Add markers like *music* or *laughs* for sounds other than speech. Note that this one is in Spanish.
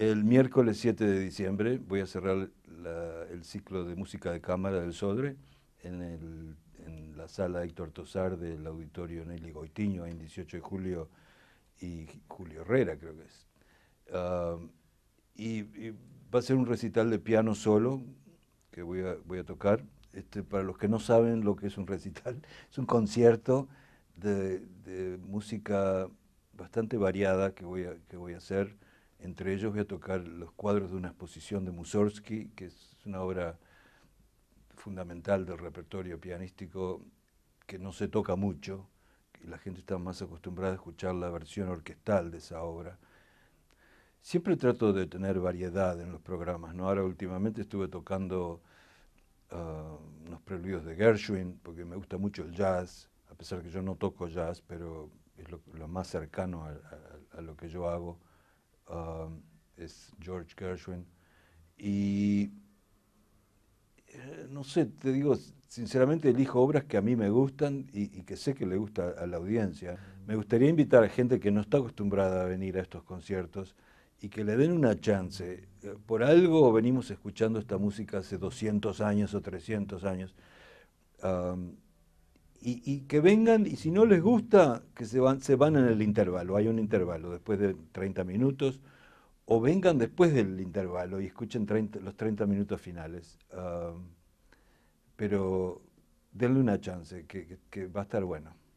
El miércoles 7 de diciembre voy a cerrar el ciclo de música de cámara del Sodre en, la sala Héctor Tosar del auditorio Nelly Goitiño, en 18 de julio y Julio Herrera, creo que es. y, va a ser un recital de piano solo que voy a, tocar. Este, para los que no saben lo que es un recital, *laughs* es un concierto de, de música bastante variada que voy que voy a hacer entre ellos voy a tocar los cuadros de una exposición de Mussorgsky, que es una obra fundamental del repertorio pianístico que no se toca mucho, que la gente está más acostumbrada a escuchar la versión orquestal de esa obra. Siempre trato de tener variedad en los programas, Ahora últimamente estuve tocando uh, unos preludios de Gershwin, porque me gusta mucho el jazz, a pesar de que yo no toco jazz, pero es lo, más cercano a lo que yo hago. Um, es George Gershwin. Y eh, no sé, te digo, sinceramente elijo obras que a mí me gustan y, que sé que le gusta a la audiencia. Me gustaría invitar a gente que no está acostumbrada a venir a estos conciertos y que le den una chance. Eh, por algo venimos escuchando esta música hace 200 años o 300 años. Um, y, que vengan y si no les gusta, que se van, se van en el intervalo, hay un intervalo después de 30 minutos, o vengan después del intervalo y escuchen los 30 minutos finales. Ah, pero denle una chance, que va a estar bueno.